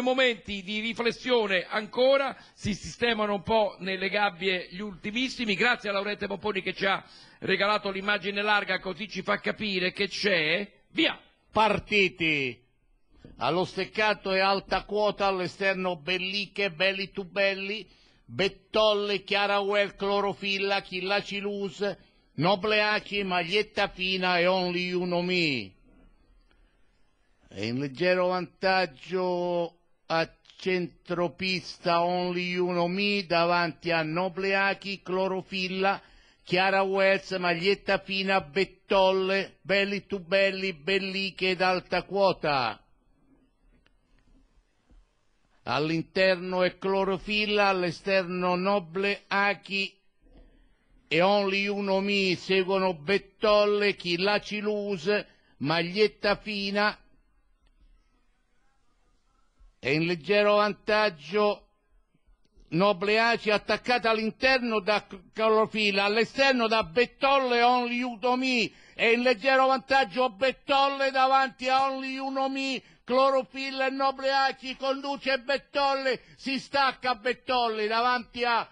momenti di riflessione ancora, si sistemano un po' nelle gabbie gli ultimissimi. Grazie a Laurette Poponi che ci ha regalato l'immagine larga, così ci fa capire che c'è. Via! Partiti! Allo steccato e alta quota all'esterno Belliche, Belli to Belli, Bettolle, Chiara Chiarawell, Clorofilla, Chillacilus, Noble Aci, Maglietta Fina e Only You Know Me è in leggero vantaggio a centropista Only Uno Me davanti a Nobleachi, Clorofilla, Chiara Wells, Maglietta Fina, Bettolle, Belli tu Belli, Belliche ed Alta Quota. All'interno è Clorofilla, all'esterno Noble Aki e Only Uno Mi, seguono Bettolle, Chillacilus, Maglietta Fina, è in leggero vantaggio Noble Aci attaccata all'interno da Calofila, all'esterno da Bettolle Only Utomi e in leggero vantaggio Bettolle davanti a Only Unomi, Clorofilla e Noble Aci conduce Bettolle, si stacca Bettolle davanti a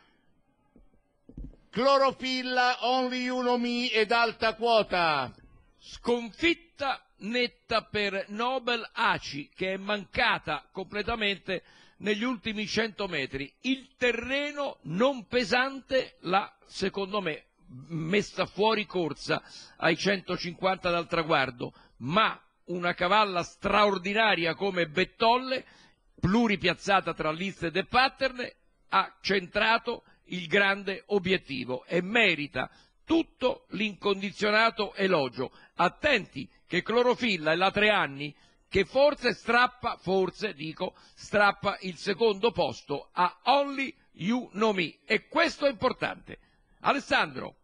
Clorofilla, Only Unomi ed alta quota. Sconfitta netta per Nobel Aci, che è mancata completamente negli ultimi 100 metri. Il terreno non pesante l'ha, secondo me, messa fuori corsa ai 150 dal traguardo, ma una cavalla straordinaria come Bettolle, pluripiazzata tra liste e De Pattern, ha centrato il grande obiettivo e merita tutto l'incondizionato elogio. Attenti che clorofilla è la tre anni che forse strappa, forse dico, strappa il secondo posto a Only You Know Me. E questo è importante. Alessandro.